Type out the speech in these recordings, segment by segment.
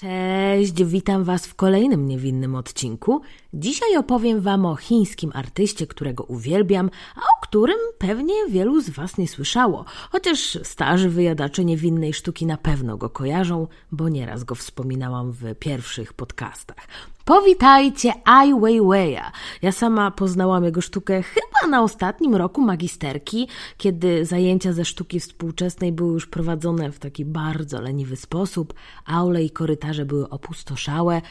Cześć, witam Was w kolejnym niewinnym odcinku. Dzisiaj opowiem Wam o chińskim artyście, którego uwielbiam, a o którym pewnie wielu z Was nie słyszało, chociaż starzy wyjadacze niewinnej sztuki na pewno go kojarzą, bo nieraz go wspominałam w pierwszych podcastach. Powitajcie Ai Weiwei'a. Ja sama poznałam jego sztukę chyba na ostatnim roku magisterki, kiedy zajęcia ze sztuki współczesnej były już prowadzone w taki bardzo leniwy sposób, aule i korytarze były opustoszałe,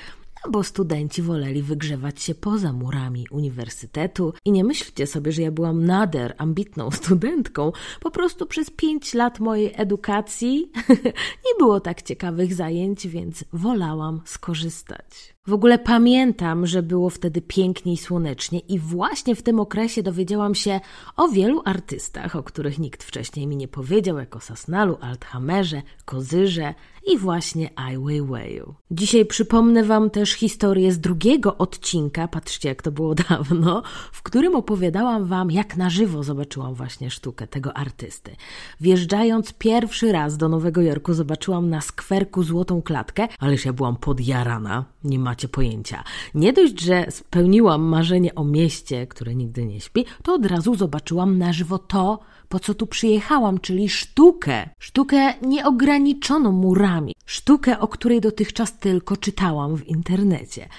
no bo studenci woleli wygrzewać się poza murami uniwersytetu. I nie myślcie sobie, że ja byłam nader ambitną studentką. Po prostu przez pięć lat mojej edukacji nie było tak ciekawych zajęć, więc wolałam skorzystać. W ogóle pamiętam, że było wtedy pięknie i słonecznie, i właśnie w tym okresie dowiedziałam się o wielu artystach, o których nikt wcześniej mi nie powiedział, jako Sasnalu, Althamerze, Kozyrze i właśnie Ai Weiwei. Dzisiaj przypomnę Wam też historię z drugiego odcinka, patrzcie jak to było dawno, w którym opowiadałam Wam, jak na żywo zobaczyłam właśnie sztukę tego artysty. Wjeżdżając pierwszy raz do Nowego Jorku, zobaczyłam na skwerku złotą klatkę, ależ ja byłam podjarana nie macie pojęcia. Nie dość, że spełniłam marzenie o mieście, które nigdy nie śpi, to od razu zobaczyłam na żywo to, po co tu przyjechałam, czyli sztukę. Sztukę nieograniczoną murami. Sztukę, o której dotychczas tylko czytałam w internecie.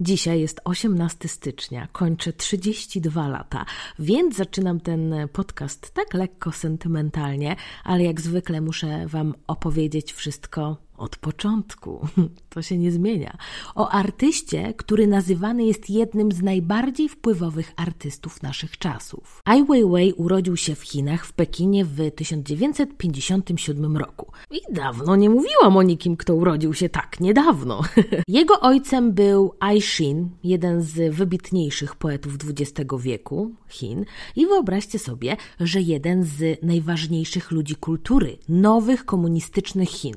Dzisiaj jest 18 stycznia, kończę 32 lata, więc zaczynam ten podcast tak lekko sentymentalnie, ale jak zwykle muszę Wam opowiedzieć wszystko od początku. To się nie zmienia. O artyście, który nazywany jest jednym z najbardziej wpływowych artystów naszych czasów. Ai Weiwei urodził się w Chinach, w Pekinie w 1957 roku. I dawno nie mówiłam o nikim, kto urodził się tak niedawno. Jego ojcem był Ai Xin, jeden z wybitniejszych poetów XX wieku Chin. I wyobraźcie sobie, że jeden z najważniejszych ludzi kultury, nowych komunistycznych Chin.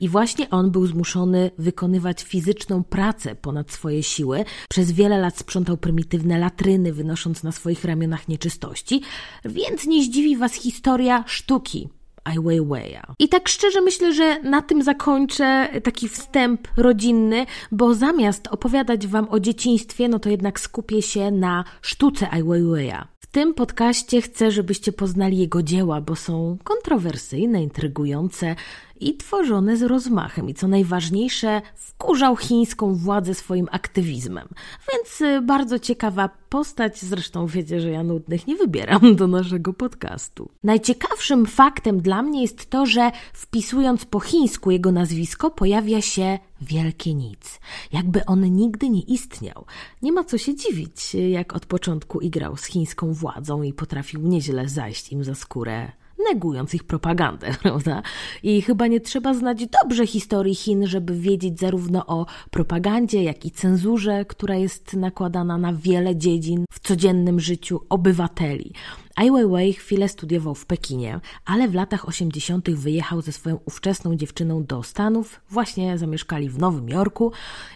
I właśnie właśnie on był zmuszony wykonywać fizyczną pracę ponad swoje siły. Przez wiele lat sprzątał prymitywne latryny, wynosząc na swoich ramionach nieczystości, więc nie zdziwi Was historia sztuki Ai Weiwei'a. I tak szczerze myślę, że na tym zakończę taki wstęp rodzinny, bo zamiast opowiadać Wam o dzieciństwie, no to jednak skupię się na sztuce Ai Weiwei'a. W tym podcaście chcę, żebyście poznali jego dzieła, bo są kontrowersyjne, intrygujące i tworzone z rozmachem i co najważniejsze wkurzał chińską władzę swoim aktywizmem. Więc y, bardzo ciekawa postać, zresztą wiecie, że ja nudnych nie wybieram do naszego podcastu. Najciekawszym faktem dla mnie jest to, że wpisując po chińsku jego nazwisko pojawia się wielkie nic. Jakby on nigdy nie istniał. Nie ma co się dziwić, jak od początku igrał z chińską władzą i potrafił nieźle zajść im za skórę negując ich propagandę, prawda? I chyba nie trzeba znać dobrze historii Chin, żeby wiedzieć zarówno o propagandzie, jak i cenzurze, która jest nakładana na wiele dziedzin w codziennym życiu obywateli. Ai Weiwei chwilę studiował w Pekinie, ale w latach 80. wyjechał ze swoją ówczesną dziewczyną do Stanów, właśnie zamieszkali w Nowym Jorku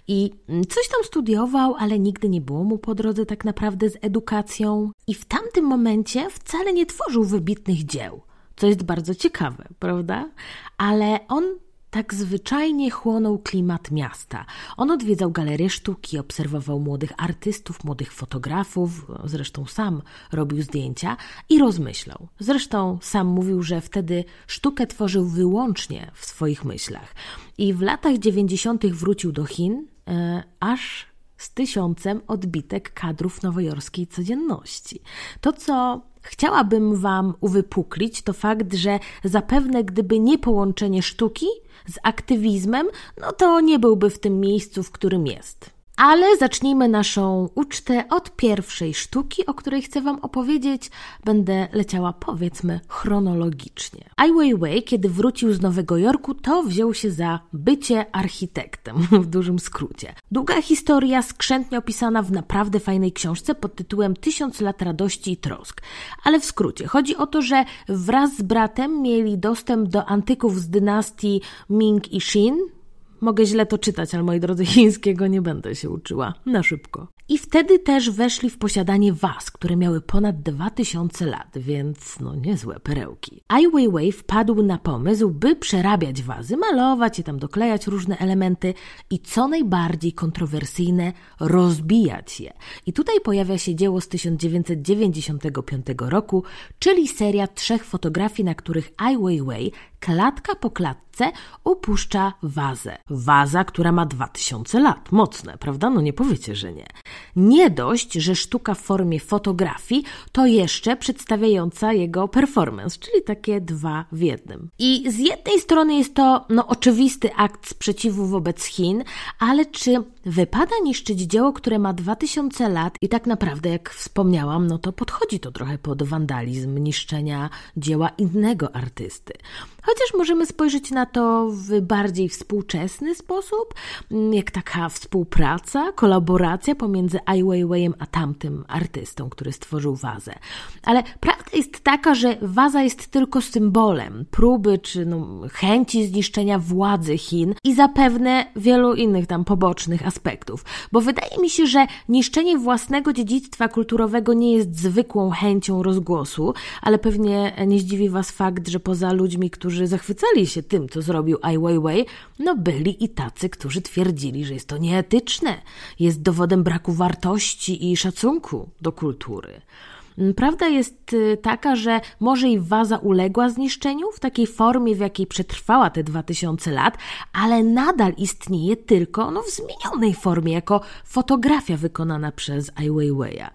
i mm, coś tam studiował, ale nigdy nie było mu po drodze tak naprawdę z edukacją i w tamtym momencie wcale nie tworzył wybitnych dzieł co jest bardzo ciekawe, prawda? Ale on tak zwyczajnie chłonął klimat miasta. On odwiedzał galerie sztuki, obserwował młodych artystów, młodych fotografów, zresztą sam robił zdjęcia i rozmyślał. Zresztą sam mówił, że wtedy sztukę tworzył wyłącznie w swoich myślach. I w latach 90. wrócił do Chin, e, aż z tysiącem odbitek kadrów nowojorskiej codzienności. To, co chciałabym Wam uwypuklić, to fakt, że zapewne gdyby nie połączenie sztuki z aktywizmem, no to nie byłby w tym miejscu, w którym jest. Ale zacznijmy naszą ucztę od pierwszej sztuki, o której chcę Wam opowiedzieć. Będę leciała, powiedzmy, chronologicznie. Ai Weiwei, kiedy wrócił z Nowego Jorku, to wziął się za bycie architektem, w dużym skrócie. Długa historia, skrzętnie opisana w naprawdę fajnej książce pod tytułem Tysiąc lat radości i trosk. Ale w skrócie, chodzi o to, że wraz z bratem mieli dostęp do antyków z dynastii Ming i Xin, Mogę źle to czytać, ale moi drodzy, chińskiego nie będę się uczyła. Na szybko. I wtedy też weszli w posiadanie was, które miały ponad 2000 lat, więc no niezłe perełki. Ai Weiwei wpadł na pomysł, by przerabiać wazy, malować je tam, doklejać różne elementy i co najbardziej kontrowersyjne, rozbijać je. I tutaj pojawia się dzieło z 1995 roku, czyli seria trzech fotografii, na których Ai Weiwei klatka po klatce upuszcza wazę. Waza, która ma 2000 lat. Mocne, prawda? No nie powiecie, że nie. Nie dość, że sztuka w formie fotografii to jeszcze przedstawiająca jego performance, czyli takie dwa w jednym. I z jednej strony jest to no, oczywisty akt sprzeciwu wobec Chin, ale czy wypada niszczyć dzieło, które ma 2000 lat i tak naprawdę, jak wspomniałam, no to podchodzi to trochę pod wandalizm niszczenia dzieła innego artysty. Chociaż możemy spojrzeć na to w bardziej współczesny korzystny sposób, mm, jak taka współpraca, kolaboracja pomiędzy Ai Weiwei'em a tamtym artystą, który stworzył wazę. Ale prawda jest taka, że waza jest tylko symbolem próby czy no, chęci zniszczenia władzy Chin i zapewne wielu innych tam pobocznych aspektów. Bo wydaje mi się, że niszczenie własnego dziedzictwa kulturowego nie jest zwykłą chęcią rozgłosu, ale pewnie nie zdziwi Was fakt, że poza ludźmi, którzy zachwycali się tym, co zrobił Ai Weiwei, no byli byli i tacy, którzy twierdzili, że jest to nieetyczne, jest dowodem braku wartości i szacunku do kultury. Mm, prawda jest y, taka, że może i waza uległa zniszczeniu w takiej formie, w jakiej przetrwała te 2000 lat, ale nadal istnieje tylko no, w zmienionej formie, jako fotografia wykonana przez Ai Weiwei'a.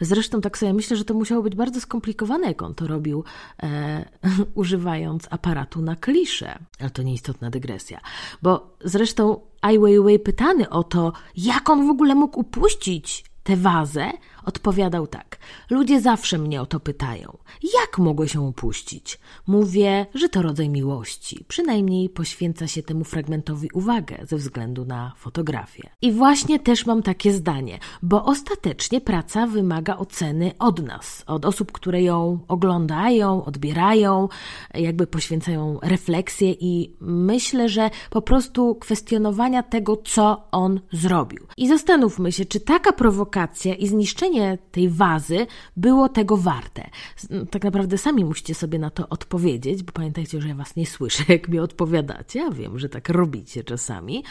Zresztą tak sobie myślę, że to musiało być bardzo skomplikowane, jak on to robił, e, używając aparatu na klisze. Ale to nieistotna dygresja. Bo zresztą Ai Weiwei pytany o to, jak on w ogóle mógł upuścić tę wazę, Odpowiadał tak: Ludzie zawsze mnie o to pytają. Jak mogę się upuścić? Mówię, że to rodzaj miłości. Przynajmniej poświęca się temu fragmentowi uwagę ze względu na fotografię. I właśnie też mam takie zdanie, bo ostatecznie praca wymaga oceny od nas, od osób, które ją oglądają, odbierają, jakby poświęcają refleksję i myślę, że po prostu kwestionowania tego, co on zrobił. I zastanówmy się, czy taka prowokacja i zniszczenie tej wazy było tego warte? No, tak naprawdę sami musicie sobie na to odpowiedzieć, bo pamiętajcie, że ja Was nie słyszę, jak mi odpowiadacie. Ja wiem, że tak robicie czasami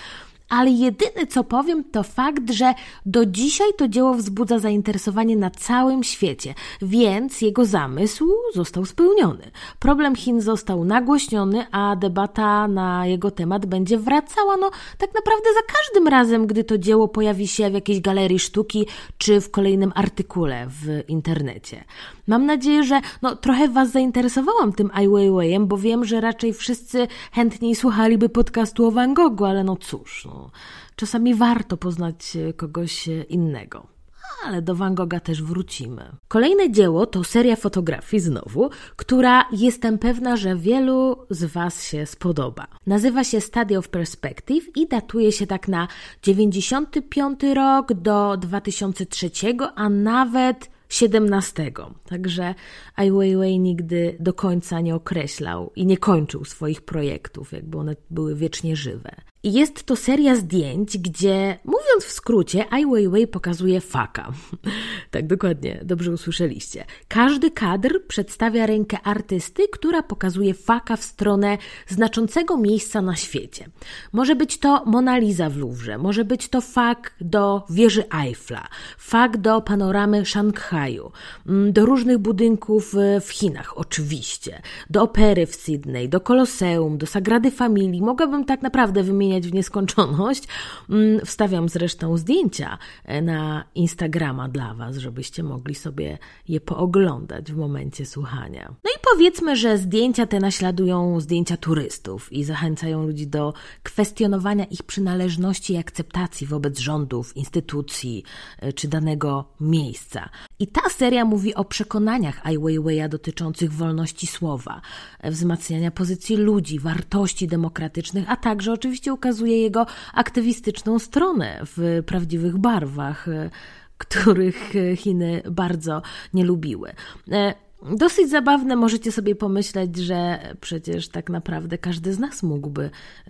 ale jedyne co powiem to fakt, że do dzisiaj to dzieło wzbudza zainteresowanie na całym świecie, więc jego zamysł został spełniony. Problem Chin został nagłośniony, a debata na jego temat będzie wracała, no tak naprawdę za każdym razem, gdy to dzieło pojawi się w jakiejś galerii sztuki czy w kolejnym artykule w internecie. Mam nadzieję, że no, trochę Was zainteresowałam tym Ai Weiwei'em, bo wiem, że raczej wszyscy chętniej słuchaliby podcastu o Van Goghu, ale no cóż, no, czasami warto poznać e, kogoś e, innego. Ale do Van Gogha też wrócimy. Kolejne dzieło to seria fotografii znowu, która jestem pewna, że wielu z Was się spodoba. Nazywa się Study of Perspective i datuje się tak na 95 rok do 2003, a nawet 17. Także Ai Weiwei nigdy do końca nie określał i nie kończył swoich projektów, jakby one były wiecznie żywe. Jest to seria zdjęć, gdzie, mówiąc w skrócie, Ai Weiwei pokazuje faka. tak, dokładnie, dobrze usłyszeliście. Każdy kadr przedstawia rękę artysty, która pokazuje faka w stronę znaczącego miejsca na świecie. Może być to Mona Lisa w Louvre, może być to fak do wieży Eiffla, fak do panoramy Szanghaju, mm, do różnych budynków e, w Chinach, oczywiście, do opery w Sydney, do Koloseum, do Sagrady Familii. Mogłabym tak naprawdę wymienić zmieniać w nieskończoność. Mm, wstawiam zresztą zdjęcia e, na Instagrama dla Was, żebyście mogli sobie je pooglądać w momencie słuchania. No i powiedzmy, że zdjęcia te naśladują zdjęcia turystów i zachęcają ludzi do kwestionowania ich przynależności i akceptacji wobec rządów, instytucji e, czy danego miejsca. I ta seria mówi o przekonaniach Ai Weiwei'a dotyczących wolności słowa, e, wzmacniania pozycji ludzi, wartości demokratycznych, a także oczywiście pokazuje jego aktywistyczną stronę w prawdziwych barwach, e, których e, Chiny bardzo nie lubiły. E, dosyć zabawne możecie sobie pomyśleć, że przecież tak naprawdę każdy z nas mógłby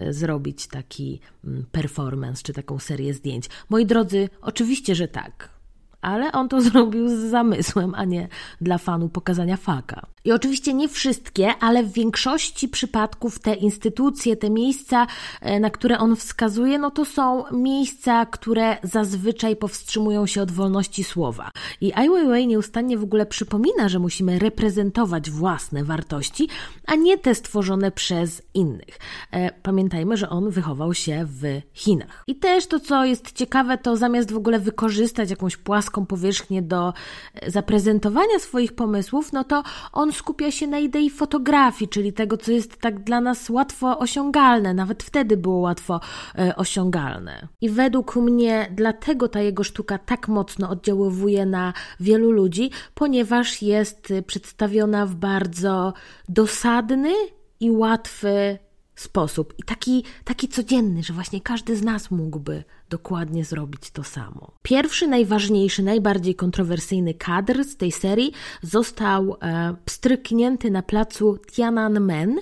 zrobić taki mm, performance czy taką serię zdjęć. Moi drodzy, oczywiście, że tak ale on to zrobił z zamysłem, a nie dla fanu pokazania faka. I oczywiście nie wszystkie, ale w większości przypadków te instytucje, te miejsca, e, na które on wskazuje, no to są miejsca, które zazwyczaj powstrzymują się od wolności słowa. I Ai Weiwei nieustannie w ogóle przypomina, że musimy reprezentować własne wartości, a nie te stworzone przez innych. E, pamiętajmy, że on wychował się w Chinach. I też to, co jest ciekawe, to zamiast w ogóle wykorzystać jakąś płaską płaską powierzchnię do e, zaprezentowania swoich pomysłów, no to on skupia się na idei fotografii, czyli tego, co jest tak dla nas łatwo osiągalne. Nawet wtedy było łatwo e, osiągalne. I według mnie dlatego ta jego sztuka tak mocno oddziaływuje na wielu ludzi, ponieważ jest e, przedstawiona w bardzo dosadny i łatwy sposób i taki, taki codzienny, że właśnie każdy z nas mógłby dokładnie zrobić to samo. Pierwszy, najważniejszy, najbardziej kontrowersyjny kadr z tej serii został e, pstryknięty na placu Tiananmen e,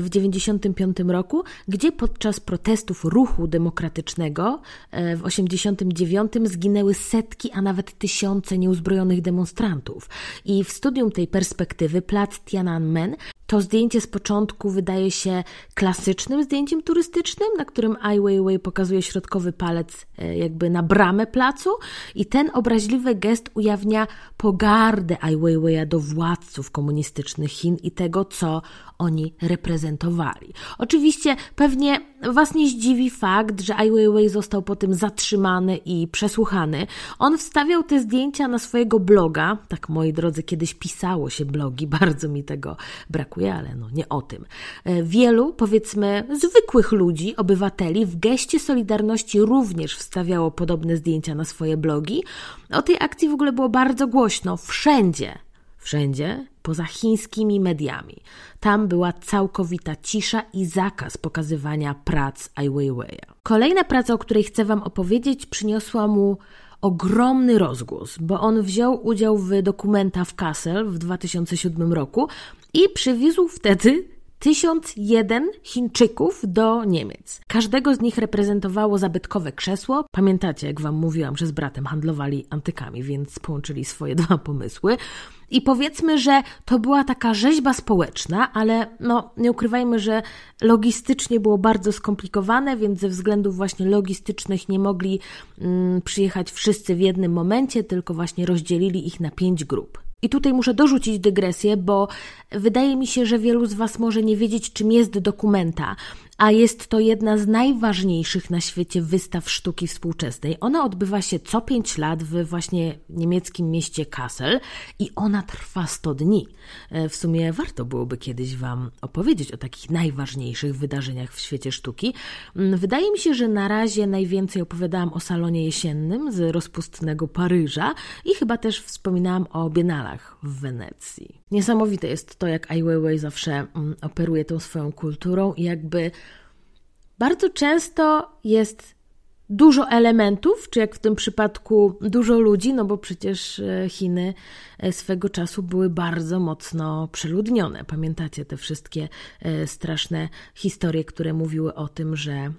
w 1995 roku, gdzie podczas protestów ruchu demokratycznego e, w 1989 zginęły setki, a nawet tysiące nieuzbrojonych demonstrantów. I w studium tej perspektywy plac Tiananmen to zdjęcie z początku wydaje się klasycznym zdjęciem turystycznym, na którym Ai Weiwei pokazuje środkowy palec e, jakby na bramę placu i ten obraźliwy gest ujawnia pogardę Ai Weiwei do władców komunistycznych Chin i tego, co oni reprezentowali. Oczywiście pewnie Was nie zdziwi fakt, że Ai Weiwei został po tym zatrzymany i przesłuchany. On wstawiał te zdjęcia na swojego bloga. Tak, moi drodzy, kiedyś pisało się blogi, bardzo mi tego brakuje, ale no nie o tym. E, wielu, powiedzmy, zwykłych ludzi, obywateli w geście Solidarności również wstawiało podobne zdjęcia na swoje blogi. O tej akcji w ogóle było bardzo głośno, wszędzie wszędzie poza chińskimi mediami. Tam była całkowita cisza i zakaz pokazywania prac Ai Weiwei. Kolejna praca, o której chcę Wam opowiedzieć, przyniosła mu ogromny rozgłos, bo on wziął udział w dokumenta w Kassel w 2007 roku i przywiózł wtedy 1001 Chińczyków do Niemiec. Każdego z nich reprezentowało zabytkowe krzesło. Pamiętacie, jak wam mówiłam, że z bratem handlowali antykami, więc połączyli swoje dwa pomysły. I powiedzmy, że to była taka rzeźba społeczna, ale no, nie ukrywajmy, że logistycznie było bardzo skomplikowane, więc ze względów właśnie logistycznych nie mogli mm, przyjechać wszyscy w jednym momencie, tylko właśnie rozdzielili ich na pięć grup. I tutaj muszę dorzucić dygresję, bo wydaje mi się, że wielu z Was może nie wiedzieć, czym jest dokumenta a jest to jedna z najważniejszych na świecie wystaw sztuki współczesnej. Ona odbywa się co 5 lat w właśnie niemieckim mieście Kassel i ona trwa 100 dni. E, w sumie warto byłoby kiedyś Wam opowiedzieć o takich najważniejszych wydarzeniach w świecie sztuki. Mm, wydaje mi się, że na razie najwięcej opowiadałam o salonie jesiennym z rozpustnego Paryża i chyba też wspominałam o Bienalach w Wenecji. Niesamowite jest to, jak Ai Weiwei zawsze mm, operuje tą swoją kulturą i jakby bardzo często jest dużo elementów, czy jak w tym przypadku dużo ludzi, no bo przecież e, Chiny e, swego czasu były bardzo mocno przeludnione. Pamiętacie te wszystkie e, straszne historie, które mówiły o tym, że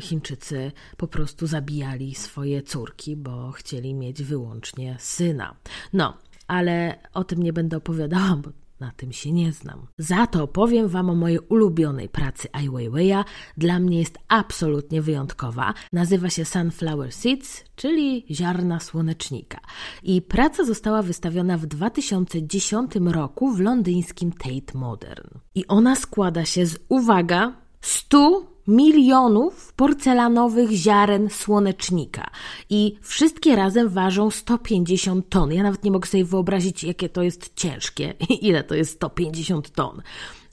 Chińczycy po prostu zabijali swoje córki, bo chcieli mieć wyłącznie syna. No, ale o tym nie będę opowiadała, bo na tym się nie znam. Za to opowiem Wam o mojej ulubionej pracy Ai Weiwei'a. Dla mnie jest absolutnie wyjątkowa. Nazywa się Sunflower Seeds, czyli ziarna słonecznika. I praca została wystawiona w 2010 roku w londyńskim Tate Modern. I ona składa się z, uwaga, 100 milionów porcelanowych ziaren słonecznika i wszystkie razem ważą 150 ton. Ja nawet nie mogę sobie wyobrazić, jakie to jest ciężkie, ile to jest 150 ton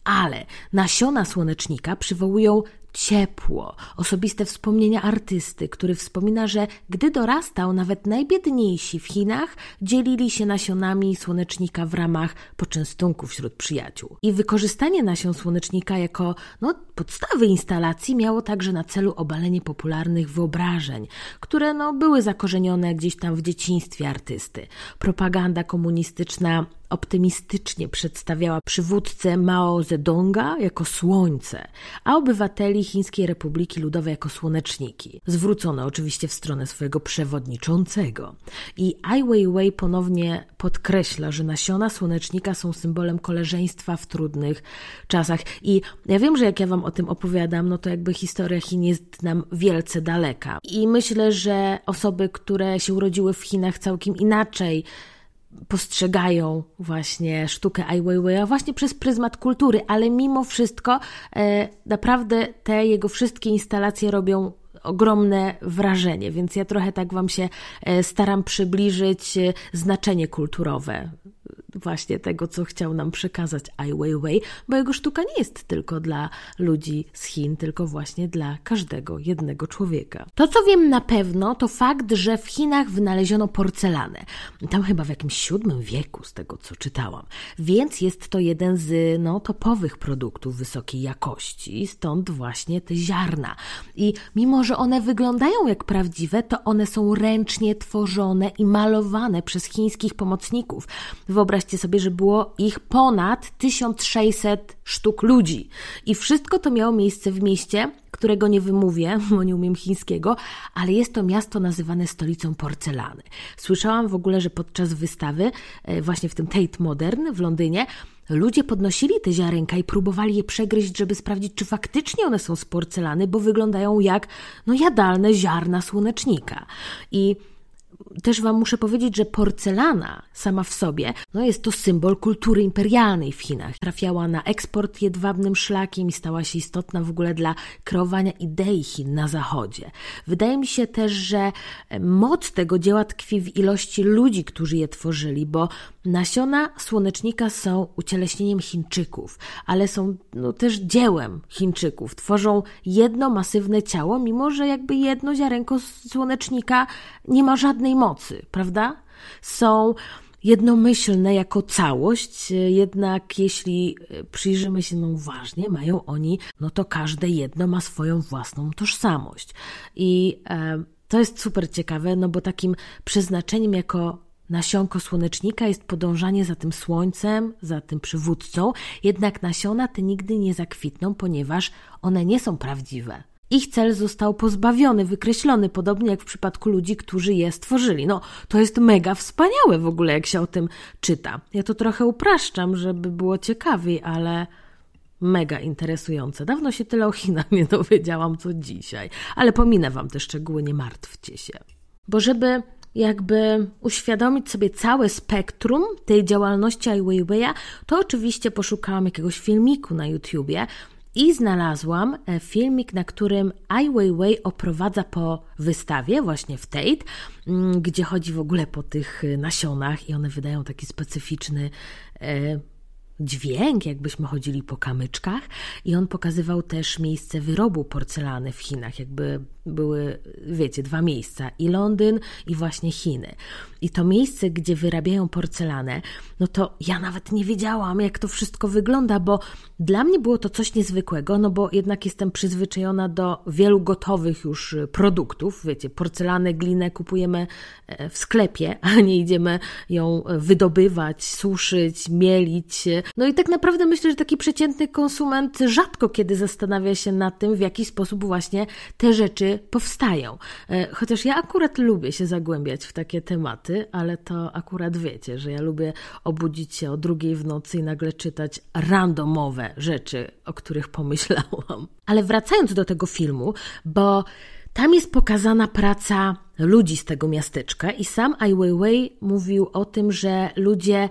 ale nasiona słonecznika przywołują ciepło, osobiste wspomnienia artysty, który wspomina, że gdy dorastał, nawet najbiedniejsi w Chinach dzielili się nasionami słonecznika w ramach poczęstunku wśród przyjaciół. I wykorzystanie nasion słonecznika jako no, podstawy instalacji miało także na celu obalenie popularnych wyobrażeń, które no, były zakorzenione gdzieś tam w dzieciństwie artysty. Propaganda komunistyczna optymistycznie przedstawiała przywódcę Mao Zedonga jako słońce, a obywateli Chińskiej Republiki Ludowej jako słoneczniki. Zwrócono oczywiście w stronę swojego przewodniczącego. I Ai Weiwei ponownie podkreśla, że nasiona słonecznika są symbolem koleżeństwa w trudnych czasach. I ja wiem, że jak ja wam o tym opowiadam, no to jakby historia Chin jest nam wielce daleka. I myślę, że osoby, które się urodziły w Chinach całkiem inaczej, postrzegają właśnie sztukę Ai Weiwei'a właśnie przez pryzmat kultury, ale mimo wszystko e, naprawdę te jego wszystkie instalacje robią ogromne wrażenie, więc ja trochę tak Wam się e, staram przybliżyć e, znaczenie kulturowe właśnie tego, co chciał nam przekazać Ai Weiwei, bo jego sztuka nie jest tylko dla ludzi z Chin, tylko właśnie dla każdego jednego człowieka. To, co wiem na pewno, to fakt, że w Chinach wynaleziono porcelanę. Tam chyba w jakimś VII wieku, z tego co czytałam. Więc jest to jeden z no, topowych produktów wysokiej jakości, stąd właśnie te ziarna. I mimo, że one wyglądają jak prawdziwe, to one są ręcznie tworzone i malowane przez chińskich pomocników. Wyobraź wyobraźcie sobie, że było ich ponad 1600 sztuk ludzi. I wszystko to miało miejsce w mieście, którego nie wymówię, bo nie umiem chińskiego, ale jest to miasto nazywane stolicą porcelany. Słyszałam w ogóle, że podczas wystawy, e, właśnie w tym Tate Modern w Londynie, Ludzie podnosili te ziarenka i próbowali je przegryźć, żeby sprawdzić, czy faktycznie one są z porcelany, bo wyglądają jak no jadalne ziarna słonecznika. I też Wam muszę powiedzieć, że porcelana sama w sobie no jest to symbol kultury imperialnej w Chinach. Trafiała na eksport jedwabnym szlakiem i stała się istotna w ogóle dla kreowania idei Chin na zachodzie. Wydaje mi się też, że e, moc tego dzieła tkwi w ilości ludzi, którzy je tworzyli, bo Nasiona słonecznika są ucieleśnieniem Chińczyków, ale są no, też dziełem Chińczyków. Tworzą jedno masywne ciało, mimo że jakby jedno ziarenko słonecznika nie ma żadnej mocy, prawda? Są jednomyślne jako całość, jednak jeśli e, przyjrzymy się no uważnie, mają oni, no to każde jedno ma swoją własną tożsamość. I e, to jest super ciekawe, no bo takim przeznaczeniem jako nasionko słonecznika jest podążanie za tym słońcem, za tym przywódcą, jednak nasiona te nigdy nie zakwitną, ponieważ one nie są prawdziwe. Ich cel został pozbawiony, wykreślony, podobnie jak w przypadku ludzi, którzy je stworzyli. No, to jest mega wspaniałe w ogóle, jak się o tym czyta. Ja to trochę upraszczam, żeby było ciekawiej, ale mega interesujące. Dawno się tyle o Chinach nie dowiedziałam, co dzisiaj. Ale pominę Wam te szczegóły, nie martwcie się. Bo żeby jakby uświadomić sobie całe spektrum tej działalności Ai Weiwei'a, to oczywiście poszukałam jakiegoś filmiku na YouTubie i znalazłam e, filmik, na którym Ai Weiwei oprowadza po wystawie właśnie w Tate, mm, gdzie chodzi w ogóle po tych nasionach i one wydają taki specyficzny e, dźwięk, jakbyśmy chodzili po kamyczkach, i on pokazywał też miejsce wyrobu porcelany w Chinach, jakby były, wiecie, dwa miejsca i Londyn, i właśnie Chiny. I to miejsce, gdzie wyrabiają porcelanę, no to ja nawet nie wiedziałam, jak to wszystko wygląda, bo dla mnie było to coś niezwykłego, no bo jednak jestem przyzwyczajona do wielu gotowych już e, produktów. Wiecie, porcelanę, glinę kupujemy e, w sklepie, a nie idziemy ją e, wydobywać, suszyć, mielić, no i tak naprawdę myślę, że taki przeciętny konsument rzadko kiedy zastanawia się nad tym, w jaki sposób właśnie te rzeczy powstają. E, chociaż ja akurat lubię się zagłębiać w takie tematy, ale to akurat wiecie, że ja lubię obudzić się o drugiej w nocy i nagle czytać randomowe rzeczy, o których pomyślałam. Ale wracając do tego filmu, bo tam jest pokazana praca ludzi z tego miasteczka i sam Ai Weiwei mówił o tym, że ludzie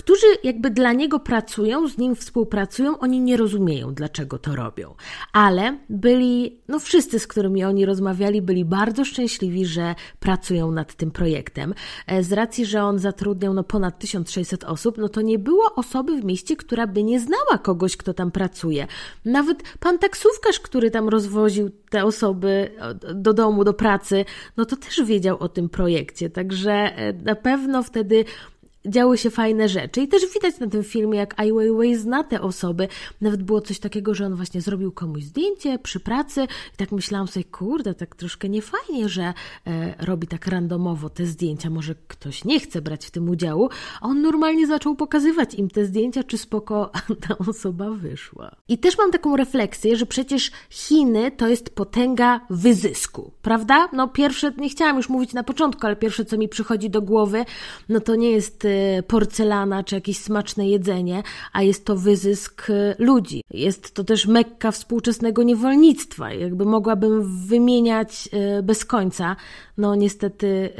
którzy jakby dla niego pracują, z nim współpracują, oni nie rozumieją, dlaczego to robią. Ale byli, no wszyscy, z którymi oni rozmawiali, byli bardzo szczęśliwi, że pracują nad tym projektem. E, z racji, że on zatrudniał no, ponad 1600 osób, no to nie było osoby w mieście, która by nie znała kogoś, kto tam pracuje. Nawet pan taksówkarz, który tam rozwoził te osoby e, do domu, do pracy, no to też wiedział o tym projekcie. Także e, na pewno wtedy działy się fajne rzeczy. I też widać na tym filmie, jak Ai Weiwei zna te osoby. Nawet było coś takiego, że on właśnie zrobił komuś zdjęcie przy pracy i tak myślałam sobie, kurde, tak troszkę niefajnie, że e, robi tak randomowo te zdjęcia. Może ktoś nie chce brać w tym udziału. A on normalnie zaczął pokazywać im te zdjęcia, czy spoko ta osoba wyszła. I też mam taką refleksję, że przecież Chiny to jest potęga wyzysku, prawda? No pierwsze, nie chciałam już mówić na początku, ale pierwsze, co mi przychodzi do głowy, no to nie jest Y, porcelana czy jakieś smaczne jedzenie, a jest to wyzysk y, ludzi. Jest to też mekka współczesnego niewolnictwa. Jakby mogłabym wymieniać y, bez końca. No niestety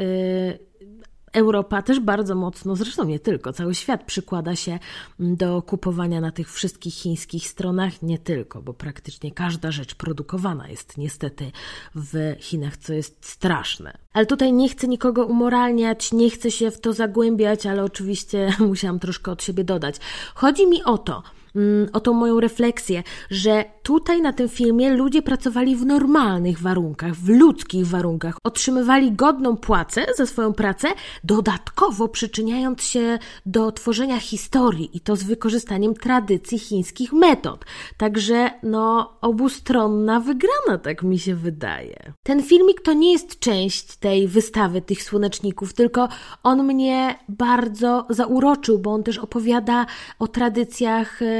Europa też bardzo mocno, zresztą nie tylko, cały świat przykłada się mm, do kupowania na tych wszystkich chińskich stronach, nie tylko, bo praktycznie każda rzecz produkowana jest niestety w Chinach, co jest straszne. Ale tutaj nie chcę nikogo umoralniać, nie chcę się w to zagłębiać, ale oczywiście musiałam troszkę od siebie dodać. Chodzi mi o to, Mm, o tą moją refleksję, że tutaj na tym filmie ludzie pracowali w normalnych warunkach, w ludzkich warunkach, otrzymywali godną płacę za swoją pracę, dodatkowo przyczyniając się do tworzenia historii i to z wykorzystaniem tradycji chińskich metod. Także no obustronna wygrana, tak mi się wydaje. Ten filmik to nie jest część tej wystawy tych słoneczników, tylko on mnie bardzo zauroczył, bo on też opowiada o tradycjach e,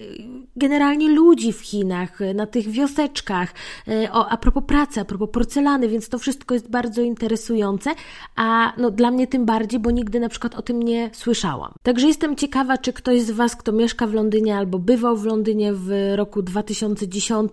Y, generalnie ludzi w Chinach, y, na tych wioseczkach, y, a propos pracy, a propos porcelany, więc to wszystko jest bardzo interesujące, a no, dla mnie tym bardziej, bo nigdy na przykład o tym nie słyszałam. Także jestem ciekawa, czy ktoś z Was, kto mieszka w Londynie albo bywał w Londynie w roku 2010,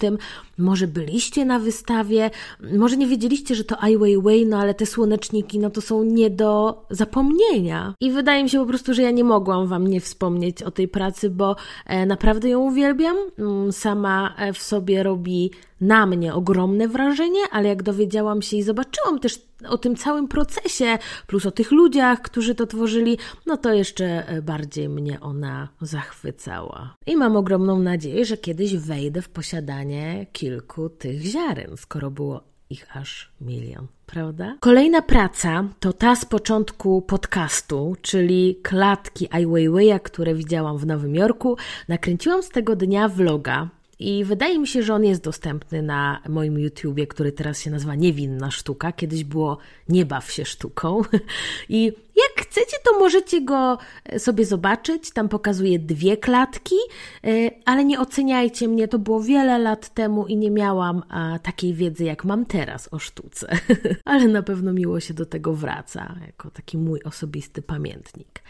może byliście na wystawie, może nie wiedzieliście, że to Ai Weiwei, no ale te słoneczniki, no to są nie do zapomnienia. I wydaje mi się po prostu, że ja nie mogłam Wam nie wspomnieć o tej pracy, bo e, naprawdę naprawdę ją uwielbiam. Mm, sama e, w sobie robi na mnie ogromne wrażenie, ale jak dowiedziałam się i zobaczyłam też o tym całym procesie, plus o tych ludziach, którzy to tworzyli, no to jeszcze e, bardziej mnie ona zachwycała. I mam ogromną nadzieję, że kiedyś wejdę w posiadanie kilku tych ziaren, skoro było ich aż milion, prawda? Kolejna praca to ta z początku podcastu, czyli klatki Ai Weiwei'a, które widziałam w Nowym Jorku. Nakręciłam z tego dnia vloga, i wydaje mi się, że on jest dostępny na moim YouTubie, który teraz się nazywa Niewinna Sztuka. Kiedyś było Nie baw się sztuką. I jak chcecie, to możecie go e, sobie zobaczyć. Tam pokazuję dwie klatki, e, ale nie oceniajcie mnie. To było wiele lat temu i nie miałam takiej wiedzy, jak mam teraz o sztuce. ale na pewno miło się do tego wraca, jako taki mój osobisty pamiętnik.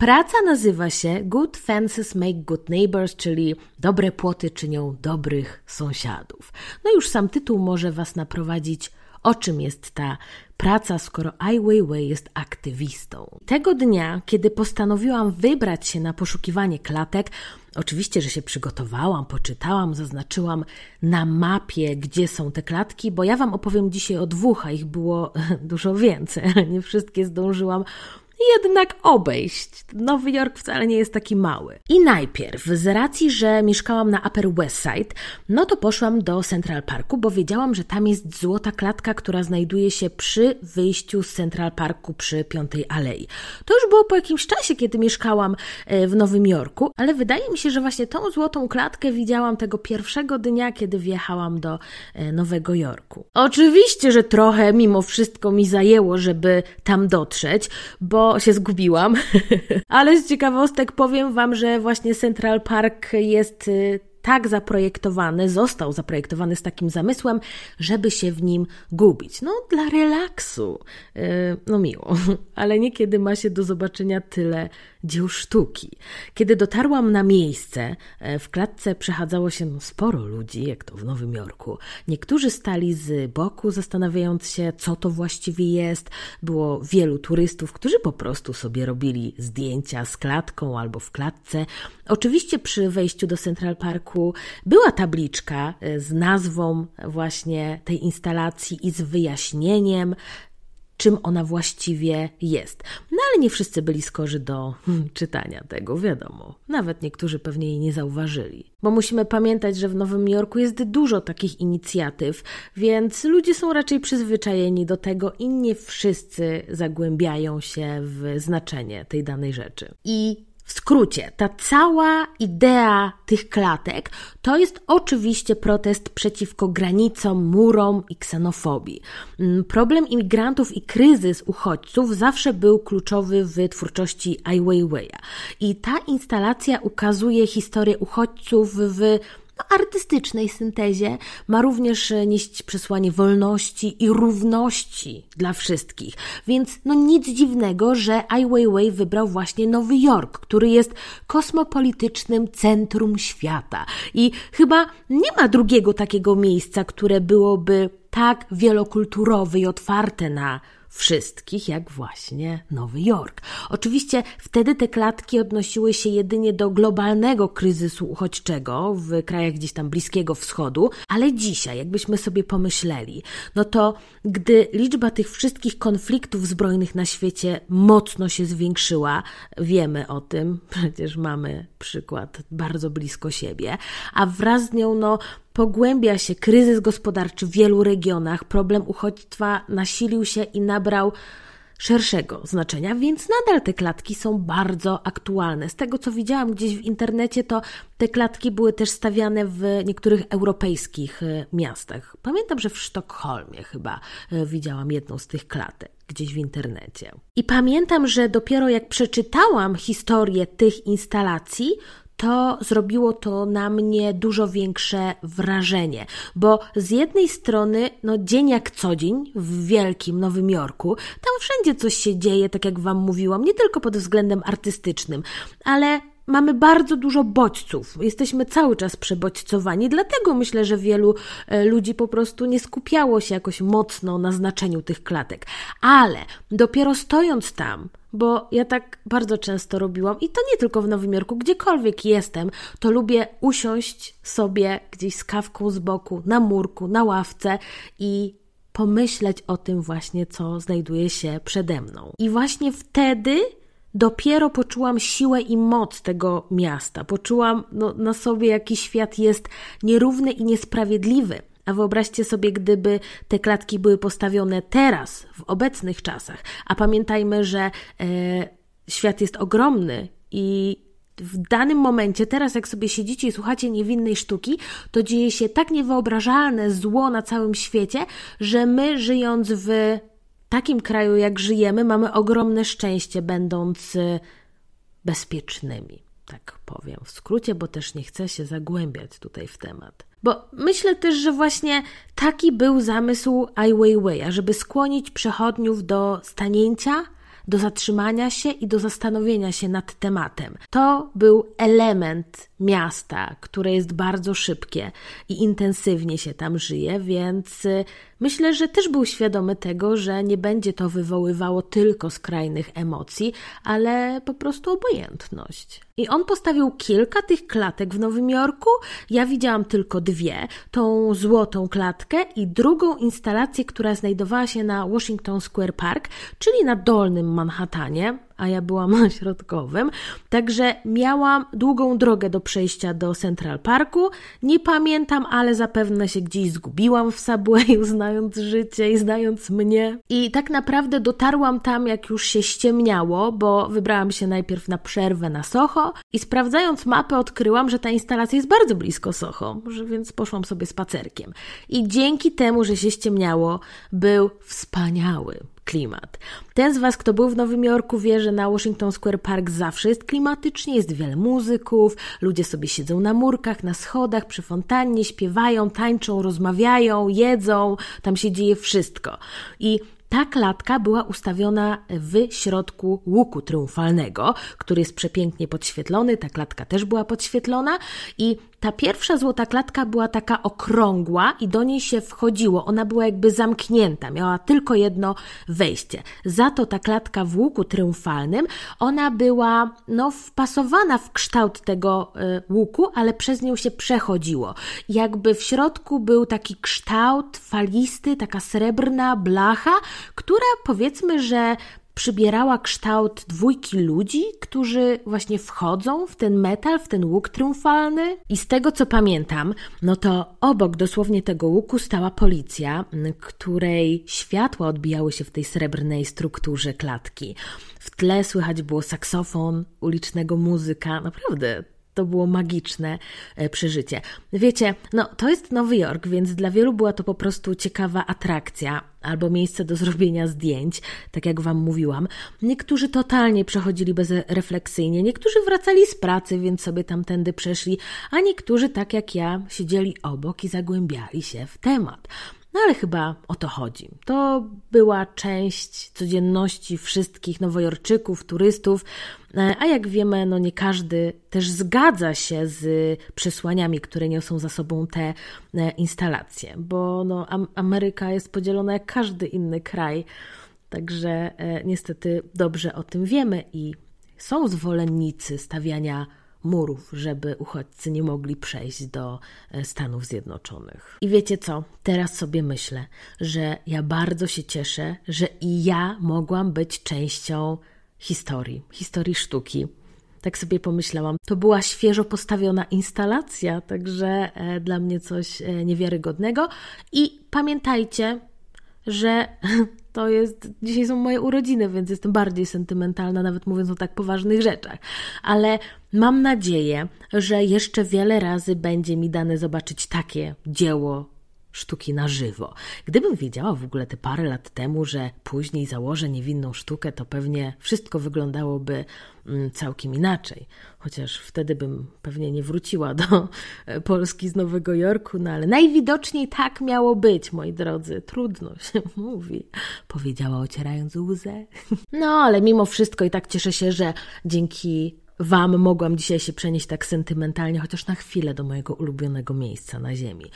Praca nazywa się Good Fences Make Good Neighbors, czyli dobre płoty czynią dobrych sąsiadów. No już sam tytuł może Was naprowadzić, o czym jest ta praca, skoro Ai Weiwei jest aktywistą. Tego dnia, kiedy postanowiłam wybrać się na poszukiwanie klatek, oczywiście, że się przygotowałam, poczytałam, zaznaczyłam na mapie, gdzie są te klatki, bo ja Wam opowiem dzisiaj o dwóch, a ich było dużo więcej, nie wszystkie zdążyłam jednak obejść. Nowy Jork wcale nie jest taki mały. I najpierw, z racji, że mieszkałam na Upper West Side, no to poszłam do Central Parku, bo wiedziałam, że tam jest złota klatka, która znajduje się przy wyjściu z Central Parku przy Piątej Alei. To już było po jakimś czasie, kiedy mieszkałam e, w Nowym Jorku, ale wydaje mi się, że właśnie tą złotą klatkę widziałam tego pierwszego dnia, kiedy wjechałam do e, Nowego Jorku. Oczywiście, że trochę mimo wszystko mi zajęło, żeby tam dotrzeć, bo się zgubiłam. Ale z ciekawostek powiem Wam, że właśnie Central Park jest y, tak zaprojektowany, został zaprojektowany z takim zamysłem, żeby się w nim gubić. No, dla relaksu. Y, no, miło, ale niekiedy ma się do zobaczenia tyle dzieł sztuki. Kiedy dotarłam na miejsce, e, w klatce przechadzało się sporo ludzi, jak to w Nowym Jorku. Niektórzy stali z boku, zastanawiając się, co to właściwie jest. Było wielu turystów, którzy po prostu sobie robili zdjęcia z klatką albo w klatce. Oczywiście przy wejściu do Central Parku była tabliczka e, z nazwą właśnie tej instalacji i z wyjaśnieniem, czym ona właściwie jest. No ale nie wszyscy byli skorzy do hmm, czytania tego, wiadomo. Nawet niektórzy pewnie jej nie zauważyli. Bo musimy pamiętać, że w Nowym Jorku jest dużo takich inicjatyw, więc ludzie są raczej przyzwyczajeni do tego i nie wszyscy zagłębiają się w znaczenie tej danej rzeczy. I w skrócie, ta cała idea tych klatek to jest oczywiście protest przeciwko granicom, murom i ksenofobii. Mm, problem imigrantów i kryzys uchodźców zawsze był kluczowy w twórczości Ai Weiwei'a. I ta instalacja ukazuje historię uchodźców w artystycznej syntezie ma również e, nieść przesłanie wolności i równości dla wszystkich. Więc no nic dziwnego, że Ai Weiwei wybrał właśnie Nowy Jork, który jest kosmopolitycznym centrum świata. I chyba nie ma drugiego takiego miejsca, które byłoby tak wielokulturowe i otwarte na wszystkich, jak właśnie Nowy Jork. Oczywiście wtedy te klatki odnosiły się jedynie do globalnego kryzysu uchodźczego w krajach gdzieś tam Bliskiego Wschodu, ale dzisiaj, jakbyśmy sobie pomyśleli, no to gdy liczba tych wszystkich konfliktów zbrojnych na świecie mocno się zwiększyła, wiemy o tym, przecież mamy przykład bardzo blisko siebie, a wraz z nią, no, Pogłębia się kryzys gospodarczy w wielu regionach, problem uchodźstwa nasilił się i nabrał szerszego znaczenia, więc nadal te klatki są bardzo aktualne. Z tego co widziałam gdzieś w internecie, to te klatki były też stawiane w niektórych europejskich e, miastach. Pamiętam, że w Sztokholmie chyba e, widziałam jedną z tych klatek gdzieś w internecie. I pamiętam, że dopiero jak przeczytałam historię tych instalacji, to zrobiło to na mnie dużo większe wrażenie, bo z jednej strony, no dzień jak co dzień w wielkim Nowym Jorku, tam wszędzie coś się dzieje, tak jak Wam mówiłam, nie tylko pod względem artystycznym, ale mamy bardzo dużo bodźców. Jesteśmy cały czas przebodźcowani, dlatego myślę, że wielu e, ludzi po prostu nie skupiało się jakoś mocno na znaczeniu tych klatek. Ale dopiero stojąc tam, bo ja tak bardzo często robiłam i to nie tylko w Nowym Jorku, gdziekolwiek jestem, to lubię usiąść sobie gdzieś z kawką z boku, na murku, na ławce i pomyśleć o tym właśnie, co znajduje się przede mną. I właśnie wtedy Dopiero poczułam siłę i moc tego miasta. Poczułam no, na sobie, jaki świat jest nierówny i niesprawiedliwy. A wyobraźcie sobie, gdyby te klatki były postawione teraz, w obecnych czasach. A pamiętajmy, że e, świat jest ogromny i w danym momencie, teraz jak sobie siedzicie i słuchacie niewinnej sztuki, to dzieje się tak niewyobrażalne zło na całym świecie, że my żyjąc w takim kraju, jak żyjemy, mamy ogromne szczęście, będąc y, bezpiecznymi. Tak powiem w skrócie, bo też nie chcę się zagłębiać tutaj w temat. Bo myślę też, że właśnie taki był zamysł Ai Weiwei, żeby skłonić przechodniów do stanięcia, do zatrzymania się i do zastanowienia się nad tematem. To był element miasta, które jest bardzo szybkie i intensywnie się tam żyje, więc y, Myślę, że też był świadomy tego, że nie będzie to wywoływało tylko skrajnych emocji, ale po prostu obojętność. I on postawił kilka tych klatek w Nowym Jorku. Ja widziałam tylko dwie: tą złotą klatkę i drugą instalację, która znajdowała się na Washington Square Park, czyli na dolnym Manhattanie a ja byłam na środkowym. Także miałam długą drogę do przejścia do Central Parku. Nie pamiętam, ale zapewne się gdzieś zgubiłam w Subwayu, znając życie i znając mnie. I tak naprawdę dotarłam tam, jak już się ściemniało, bo wybrałam się najpierw na przerwę na Soho i sprawdzając mapę odkryłam, że ta instalacja jest bardzo blisko Soho, więc poszłam sobie spacerkiem. I dzięki temu, że się ściemniało, był wspaniały klimat. Ten z Was, kto był w Nowym Jorku, wie, że na Washington Square Park zawsze jest klimatycznie, jest wiele muzyków, ludzie sobie siedzą na murkach, na schodach, przy fontannie, śpiewają, tańczą, rozmawiają, jedzą, tam się dzieje wszystko. I ta klatka była ustawiona w środku łuku triumfalnego, który jest przepięknie podświetlony. Ta klatka też była podświetlona i ta pierwsza złota klatka była taka okrągła i do niej się wchodziło. Ona była jakby zamknięta, miała tylko jedno wejście. Za to ta klatka w łuku triumfalnym, ona była no, wpasowana w kształt tego e, łuku, ale przez nią się przechodziło. Jakby w środku był taki kształt falisty, taka srebrna blacha, która powiedzmy, że przybierała kształt dwójki ludzi, którzy właśnie wchodzą w ten metal, w ten łuk triumfalny. I z tego co pamiętam, no to obok dosłownie tego łuku stała policja, której światła odbijały się w tej srebrnej strukturze klatki. W tle słychać było saksofon ulicznego muzyka. Naprawdę, to było magiczne e, przeżycie. Wiecie, no to jest Nowy Jork, więc dla wielu była to po prostu ciekawa atrakcja albo miejsce do zrobienia zdjęć, tak jak wam mówiłam. Niektórzy totalnie przechodzili bezrefleksyjnie, niektórzy wracali z pracy, więc sobie tamtędy przeszli, a niektórzy tak jak ja siedzieli obok i zagłębiali się w temat. No ale chyba o to chodzi. To była część codzienności wszystkich nowojorczyków, turystów, e, a jak wiemy, no nie każdy też zgadza się z przesłaniami, które niosą za sobą te e, instalacje, bo no, Ameryka jest podzielona jak każdy inny kraj, także e, niestety dobrze o tym wiemy i są zwolennicy stawiania murów, żeby uchodźcy nie mogli przejść do e, Stanów Zjednoczonych. I wiecie co? Teraz sobie myślę, że ja bardzo się cieszę, że i ja mogłam być częścią historii, historii sztuki. Tak sobie pomyślałam, to była świeżo postawiona instalacja, także e, dla mnie coś e, niewiarygodnego. I pamiętajcie, że to jest, dzisiaj są moje urodziny, więc jestem bardziej sentymentalna, nawet mówiąc o tak poważnych rzeczach. Ale mam nadzieję, że jeszcze wiele razy będzie mi dane zobaczyć takie dzieło sztuki na żywo. Gdybym wiedziała w ogóle te parę lat temu, że później założę niewinną sztukę, to pewnie wszystko wyglądałoby mm, całkiem inaczej. Chociaż wtedy bym pewnie nie wróciła do e, Polski z Nowego Jorku, no ale najwidoczniej tak miało być, moi drodzy. Trudno się mówi, powiedziała ocierając łzę. No, ale mimo wszystko i tak cieszę się, że dzięki Wam mogłam dzisiaj się przenieść tak sentymentalnie, chociaż na chwilę do mojego ulubionego miejsca na Ziemi.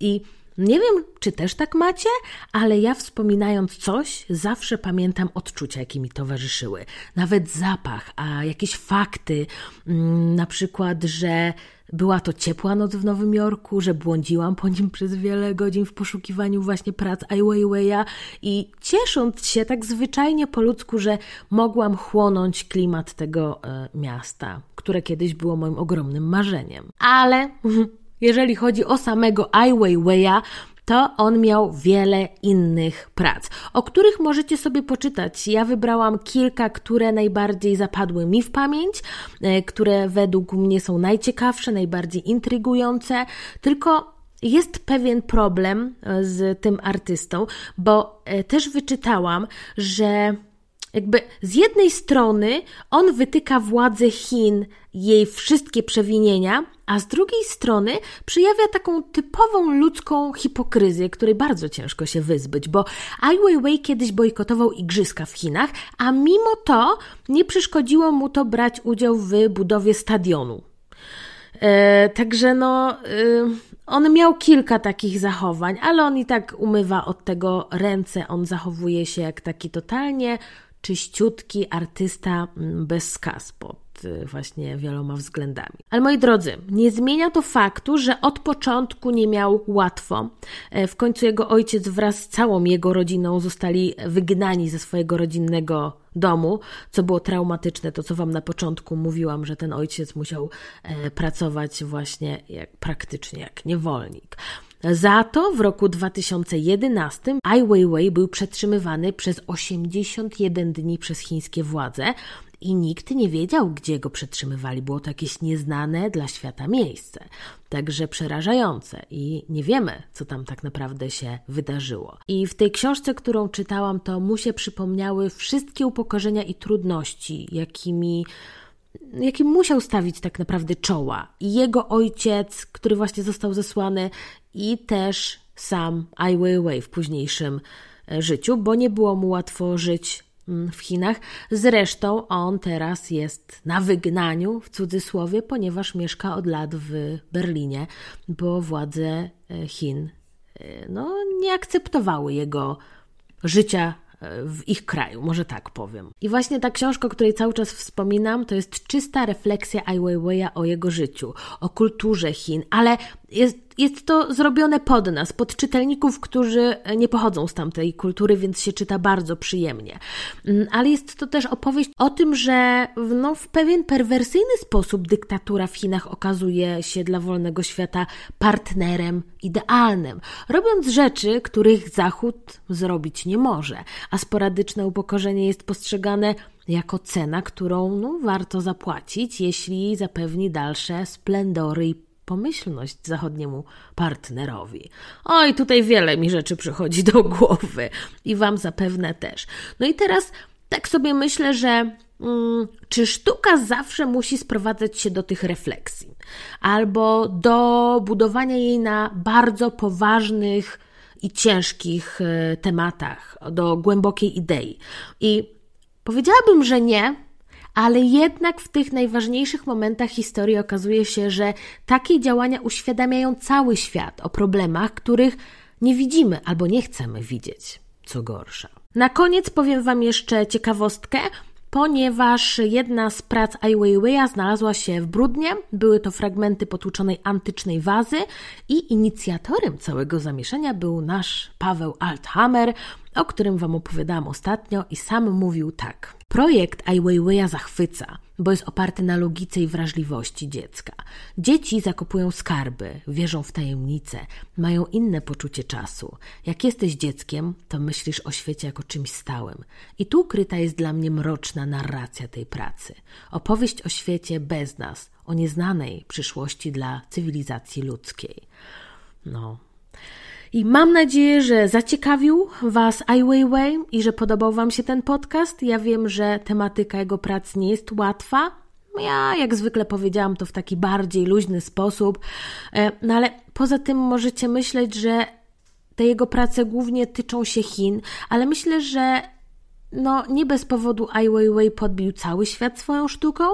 I nie wiem, czy też tak macie, ale ja wspominając coś, zawsze pamiętam odczucia, jakie mi towarzyszyły. Nawet zapach, a jakieś fakty, mm, na przykład, że była to ciepła noc w Nowym Jorku, że błądziłam po nim przez wiele godzin w poszukiwaniu właśnie prac Ai Weiwei'a i ciesząc się tak zwyczajnie po ludzku, że mogłam chłonąć klimat tego e, miasta, które kiedyś było moim ogromnym marzeniem. Ale Jeżeli chodzi o samego Ai Weiwei'a, to on miał wiele innych prac, o których możecie sobie poczytać. Ja wybrałam kilka, które najbardziej zapadły mi w pamięć, e, które według mnie są najciekawsze, najbardziej intrygujące, tylko jest pewien problem e, z tym artystą, bo e, też wyczytałam, że jakby z jednej strony on wytyka władzy Chin jej wszystkie przewinienia, a z drugiej strony przyjawia taką typową ludzką hipokryzję, której bardzo ciężko się wyzbyć, bo Ai Weiwei kiedyś bojkotował igrzyska w Chinach, a mimo to nie przeszkodziło mu to brać udział w budowie stadionu. E, także no, e, on miał kilka takich zachowań, ale on i tak umywa od tego ręce. On zachowuje się jak taki totalnie czyściutki artysta mm, bez skaz pod y, właśnie wieloma względami. Ale moi drodzy, nie zmienia to faktu, że od początku nie miał łatwo. E, w końcu jego ojciec wraz z całą jego rodziną zostali wygnani ze swojego rodzinnego domu, co było traumatyczne, to co wam na początku mówiłam, że ten ojciec musiał e, pracować właśnie jak, praktycznie jak niewolnik. Za to w roku 2011 Ai Weiwei był przetrzymywany przez 81 dni przez chińskie władze i nikt nie wiedział, gdzie go przetrzymywali. Było to jakieś nieznane dla świata miejsce. Także przerażające i nie wiemy, co tam tak naprawdę się wydarzyło. I w tej książce, którą czytałam, to mu się przypomniały wszystkie upokorzenia i trudności, jakimi jakim musiał stawić tak naprawdę czoła. I jego ojciec, który właśnie został zesłany, i też sam Ai Weiwei w późniejszym e, życiu, bo nie było mu łatwo żyć mm, w Chinach. Zresztą on teraz jest na wygnaniu, w cudzysłowie, ponieważ mieszka od lat w Berlinie, bo władze e, Chin e, no, nie akceptowały jego życia w ich kraju, może tak powiem. I właśnie ta książka, o której cały czas wspominam, to jest czysta refleksja Ai Weiwei'a o jego życiu, o kulturze Chin, ale jest, jest to zrobione pod nas, pod czytelników, którzy nie pochodzą z tamtej kultury, więc się czyta bardzo przyjemnie. Mm, ale jest to też opowieść o tym, że no, w pewien perwersyjny sposób dyktatura w Chinach okazuje się dla wolnego świata partnerem idealnym, robiąc rzeczy, których Zachód zrobić nie może, a sporadyczne upokorzenie jest postrzegane jako cena, którą no, warto zapłacić, jeśli zapewni dalsze splendory i pomyślność zachodniemu partnerowi. Oj, tutaj wiele mi rzeczy przychodzi do głowy i Wam zapewne też. No i teraz tak sobie myślę, że mm, czy sztuka zawsze musi sprowadzać się do tych refleksji albo do budowania jej na bardzo poważnych i ciężkich e, tematach, do głębokiej idei? I powiedziałabym, że nie ale jednak w tych najważniejszych momentach historii okazuje się, że takie działania uświadamiają cały świat o problemach, których nie widzimy albo nie chcemy widzieć, co gorsza. Na koniec powiem Wam jeszcze ciekawostkę, ponieważ jedna z prac Ai Weiwei'a znalazła się w Brudnie. Były to fragmenty potłuczonej antycznej wazy i inicjatorem całego zamieszania był nasz Paweł Althammer, o którym Wam opowiadałam ostatnio i sam mówił tak. Projekt Ai Weiwei'a zachwyca, bo jest oparty na logice i wrażliwości dziecka. Dzieci zakopują skarby, wierzą w tajemnice, mają inne poczucie czasu. Jak jesteś dzieckiem, to myślisz o świecie jako czymś stałym. I tu ukryta jest dla mnie mroczna narracja tej pracy. Opowieść o świecie bez nas, o nieznanej przyszłości dla cywilizacji ludzkiej. No. I mam nadzieję, że zaciekawił Was Ai Weiwei i że podobał Wam się ten podcast. Ja wiem, że tematyka jego prac nie jest łatwa. Ja, jak zwykle, powiedziałam to w taki bardziej luźny sposób, e, no ale poza tym możecie myśleć, że te jego prace głównie tyczą się Chin, ale myślę, że no nie bez powodu Ai Weiwei podbił cały świat swoją sztuką,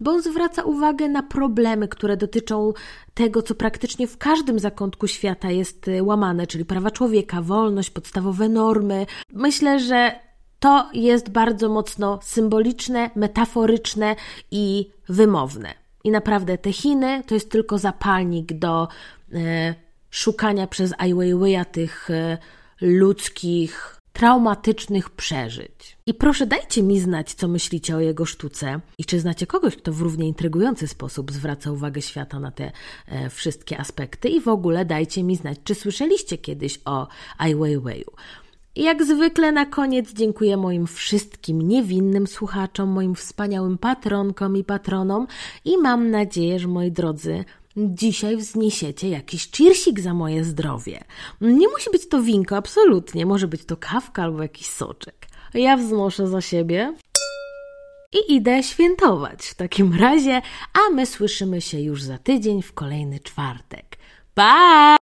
bo on zwraca uwagę na problemy, które dotyczą tego, co praktycznie w każdym zakątku świata jest y, łamane, czyli prawa człowieka, wolność, podstawowe normy. Myślę, że to jest bardzo mocno symboliczne, metaforyczne i wymowne. I naprawdę te Chiny to jest tylko zapalnik do e, szukania przez Ai Weiwei'a tych e, ludzkich traumatycznych przeżyć. I proszę dajcie mi znać, co myślicie o jego sztuce i czy znacie kogoś, kto w równie intrygujący sposób zwraca uwagę świata na te e, wszystkie aspekty i w ogóle dajcie mi znać, czy słyszeliście kiedyś o Ai Weiweiu. I jak zwykle na koniec dziękuję moim wszystkim niewinnym słuchaczom, moim wspaniałym patronkom i patronom i mam nadzieję, że moi drodzy Dzisiaj wzniesiecie jakiś chirsik za moje zdrowie. Nie musi być to winko, absolutnie. Może być to kawka albo jakiś soczek. Ja wznoszę za siebie i idę świętować w takim razie, a my słyszymy się już za tydzień w kolejny czwartek. Pa!